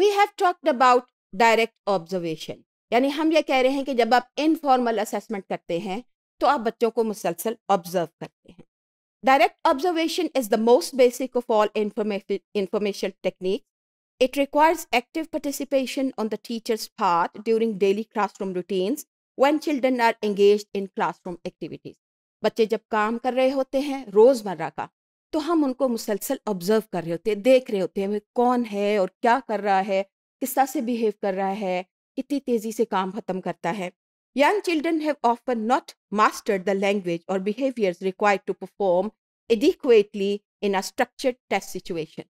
we have talked about direct observation यानी हम ये कह रहे हैं कि जब आप इनफॉर्मल असेसमेंट करते हैं तो आप बच्चों को मुसलसल ऑब्जर्व करते हैं direct observation is the most basic of all information technique it requires active participation on the teacher's part during daily classroom routines when children are engaged in classroom activities बच्चे जब काम कर रहे होते हैं रोज़मर्रा का तो हम उनको मुसलसल ऑब्जर्व कर रहे होते हैं देख रहे होते हैं कौन है और क्या कर रहा है किस तरह से बिहेव कर रहा है कितनी तेजी से काम खत्म करता है young children have often not mastered the language और behaviours required to perform adequately in a structured test situation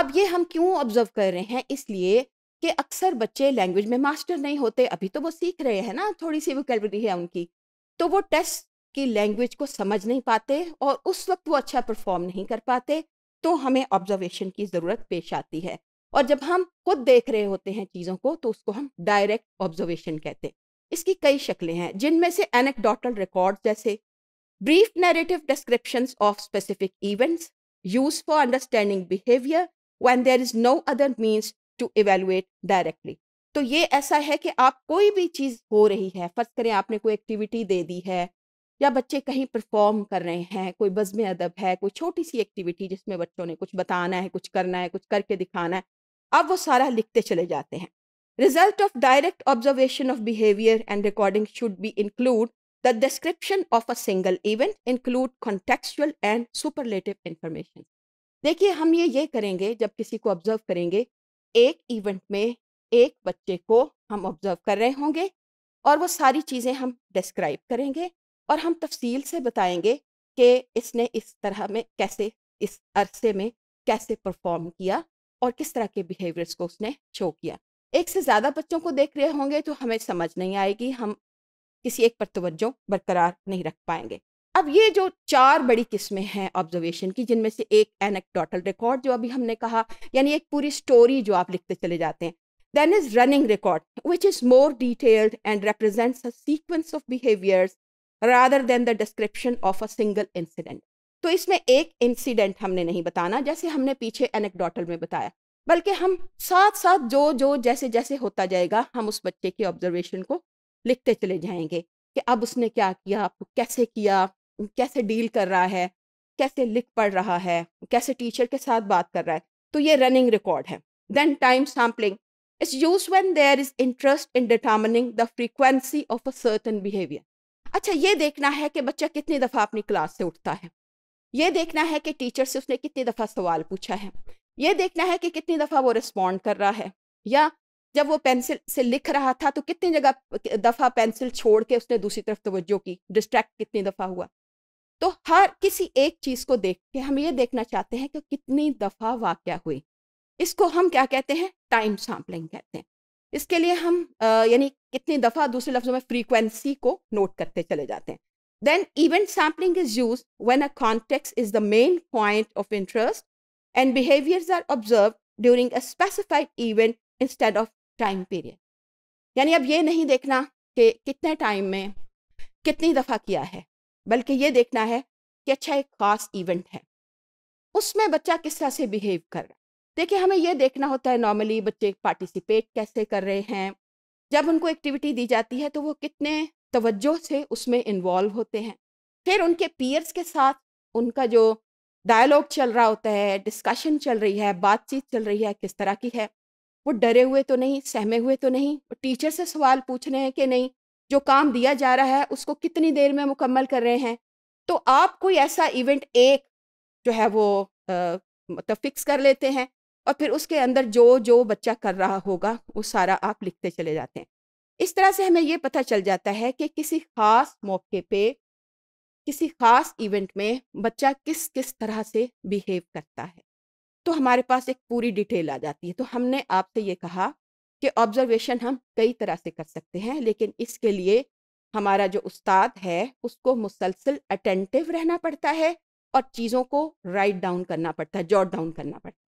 अब ये हम क्यों ऑब्जर्व कर रहे हैं इसलिए कि अक्सर बच्चे लैंग्वेज में मास्टर नहीं होते अभी तो वो सीख रहे हैं ना थोड़ी सी वो है उनकी तो वो टेस्ट की लैंग्वेज को समझ नहीं पाते और उस वक्त वो अच्छा परफॉर्म नहीं कर पाते तो हमें ऑब्जर्वेशन की ज़रूरत पेश आती है और जब हम खुद देख रहे होते हैं चीज़ों को तो उसको हम डायरेक्ट ऑब्जर्वेशन कहते हैं इसकी कई शक्लें हैं जिनमें से एनेक्डोटल रिकॉर्ड जैसे brief narrative description of specific events use for understanding behaviour when there is no other means to evaluate directly तो ये ऐसा है कि आप कोई भी चीज़ हो रही है फर्ज करें आपने कोई एक्टिविटी दे दी है या बच्चे कहीं परफॉर्म कर रहे हैं कोई बज़म अदब है कोई छोटी सी एक्टिविटी जिसमें बच्चों ने कुछ बताना है कुछ करना है कुछ करके दिखाना है अब वो सारा लिखते चले जाते हैं result of direct observation of behaviour and recording should be include the description of a single event include contextual and superlative information देखिए हम ये ये करेंगे जब किसी को ऑब्जर्व करेंगे एक इवेंट में एक बच्चे को हम ऑब्जर्व कर रहे होंगे और वो सारी चीज़ें हम डिस्क्राइब करेंगे और हम तफसील से बताएंगे कि इसने इस तरह में कैसे इस अरसे में कैसे परफॉर्म किया और किस तरह के बिहेवियर्स को उसने शो किया एक से ज़्यादा बच्चों को देख रहे होंगे तो हमें समझ नहीं आएगी हम किसी एक पर तवज्जो बरकरार नहीं रख पाएंगे अब ये जो चार बड़ी किस्में हैं ऑब्जर्वेशन की जिनमें से एक एनेक्टोटल रिकॉर्ड जो अभी हमने कहा यानी एक पूरी स्टोरी जो आप लिखते चले जाते हैं then is running record which is more detailed and represents a sequence of behaviours rather than the description of a single incident तो इसमें एक इंसिडेंट हमने नहीं बताना जैसे हमने पीछे एनेक्डोटल में बताया बल्कि हम साथ साथ जो जो जैसे जैसे होता जाएगा हम उस बच्चे के ऑब्जर्वेशन को लिखते चले जाएंगे कि अब उसने क्या किया कैसे किया कैसे डील कर रहा है कैसे लिख पढ़ रहा है कैसे टीचर के साथ बात कर रहा है तो ये रनिंग रिकॉर्ड है then time sampling it's use when there is interest in determining the frequency of a certain behaviour अच्छा ये देखना है कि बच्चा कितनी दफ़ा अपनी क्लास से उठता है ये देखना है कि टीचर से उसने कितनी दफ़ा सवाल पूछा है ये देखना है कि कितनी दफ़ा वो रिस्पॉन्ड कर रहा है या जब वो पेंसिल से लिख रहा था तो कितनी जगह दफ़ा पेंसिल छोड़ के उसने दूसरी तरफ तोज्जो की डिस्ट्रैक्ट कितनी दफ़ा हुआ तो हर किसी एक चीज़ को देख के हम ये देखना चाहते हैं कि कितनी दफ़ा वाक्य हुई इसको हम क्या कहते हैं टाइम सैम्पलिंग कहते हैं इसके लिए हम यानी कितनी दफ़ा दूसरे लफ्ज़ों में फ्रीक्वेंसी को नोट करते चले जाते हैं then event sampling is use when a context is the main point of interest and behaviours are observe during a specified event instead of time period यानी अब ये नहीं देखना कि कितने टाइम में कितनी दफ़ा किया है बल्कि ये देखना है कि अच्छा एक ख़ास इवेंट है उसमें बच्चा किस तरह से बिहेव कर रहा है देखिए हमें यह देखना होता है नॉर्मली बच्चे पार्टिसिपेट कैसे कर रहे हैं जब उनको एक्टिविटी दी जाती है तो वो कितने तवज्जो से उसमें इन्वॉल्व होते हैं फिर उनके पीयर्स के साथ उनका जो डायलॉग चल रहा होता है डिस्कशन चल रही है बातचीत चल रही है किस तरह की है वो डरे हुए तो नहीं सहमे हुए तो नहीं टीचर से सवाल पूछ रहे हैं कि नहीं जो काम दिया जा रहा है उसको कितनी देर में मुकम्मल कर रहे हैं तो आप कोई ऐसा इवेंट एक जो है वो मतलब फिक्स कर लेते हैं और फिर उसके अंदर जो जो बच्चा कर रहा होगा वो सारा आप लिखते चले जाते हैं इस तरह से हमें ये पता चल जाता है कि किसी खास मौके पे किसी खास इवेंट में बच्चा किस किस तरह से बिहेव करता है तो हमारे पास एक पूरी डिटेल आ जाती है तो हमने आपसे ये कहा कि ऑब्जर्वेशन हम कई तरह से कर सकते हैं लेकिन इसके लिए हमारा जो उस्ताद है उसको मुसलसल अटेंटिव रहना पड़ता है और चीज़ों को राइट डाउन करना पड़ता है जॉट डाउन करना पड़ता है